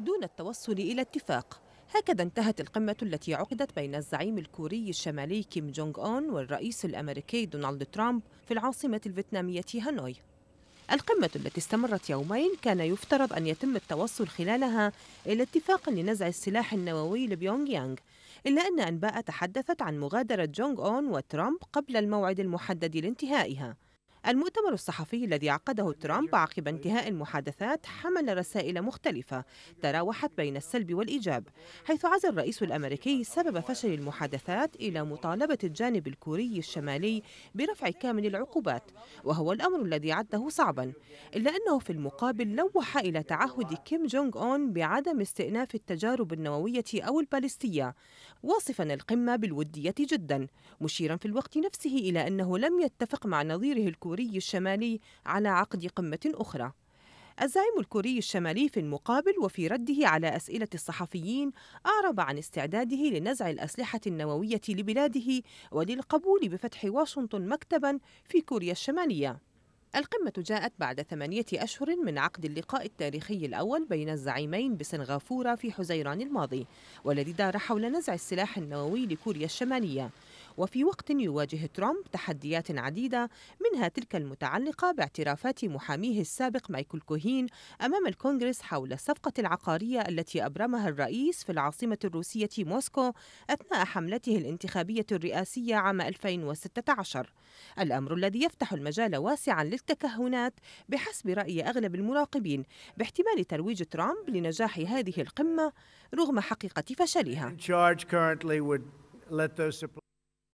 دون التوصل إلى اتفاق هكذا انتهت القمة التي عقدت بين الزعيم الكوري الشمالي كيم جونغ أون والرئيس الأمريكي دونالد ترامب في العاصمة الفيتنامية هانوي القمة التي استمرت يومين كان يفترض أن يتم التوصل خلالها إلى اتفاق لنزع السلاح النووي لبيونغ يانغ إلا أن أنباء تحدثت عن مغادرة جونغ أون وترامب قبل الموعد المحدد لانتهائها المؤتمر الصحفي الذي عقده ترامب عقب انتهاء المحادثات حمل رسائل مختلفة تراوحت بين السلب والإيجاب حيث عزا الرئيس الأمريكي سبب فشل المحادثات إلى مطالبة الجانب الكوري الشمالي برفع كامل العقوبات وهو الأمر الذي عده صعبا إلا أنه في المقابل لوح إلى تعهد كيم جونغ أون بعدم استئناف التجارب النووية أو البالستية واصفا القمة بالودية جدا مشيرا في الوقت نفسه إلى أنه لم يتفق مع نظيره الكوري الكوري الشمالي على عقد قمة أخرى الزعيم الكوري الشمالي في المقابل وفي رده على أسئلة الصحفيين أعرب عن استعداده لنزع الأسلحة النووية لبلاده وللقبول بفتح واشنطن مكتبا في كوريا الشمالية القمة جاءت بعد ثمانية أشهر من عقد اللقاء التاريخي الأول بين الزعيمين بسنغافورة في حزيران الماضي والذي دار حول نزع السلاح النووي لكوريا الشمالية وفي وقت يواجه ترامب تحديات عديدة منها تلك المتعلقة باعترافات محاميه السابق مايكل كوهين أمام الكونغرس حول الصفقة العقارية التي أبرمها الرئيس في العاصمة الروسية موسكو أثناء حملته الانتخابية الرئاسية عام 2016 الأمر الذي يفتح المجال واسعا للتكهنات بحسب رأي أغلب المراقبين باحتمال ترويج ترامب لنجاح هذه القمة رغم حقيقة فشلها.